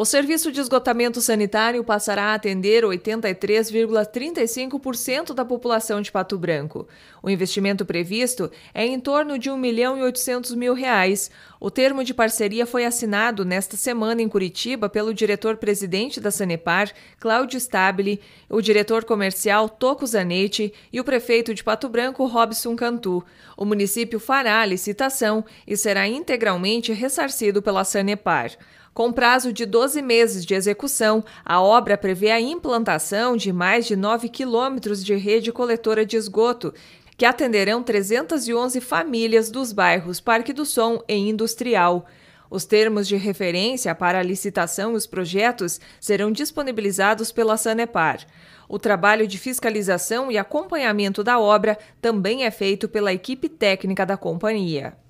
O serviço de esgotamento sanitário passará a atender 83,35% da população de Pato Branco. O investimento previsto é em torno de 1 milhão e 800 mil reais. O termo de parceria foi assinado nesta semana em Curitiba pelo diretor-presidente da Sanepar, Cláudio Stabile, o diretor comercial Toco Zanetti e o prefeito de Pato Branco, Robson Cantu. O município fará a licitação e será integralmente ressarcido pela Sanepar. Com prazo de 12 meses de execução, a obra prevê a implantação de mais de 9 quilômetros de rede coletora de esgoto, que atenderão 311 famílias dos bairros Parque do Som e Industrial. Os termos de referência para a licitação e os projetos serão disponibilizados pela Sanepar. O trabalho de fiscalização e acompanhamento da obra também é feito pela equipe técnica da companhia.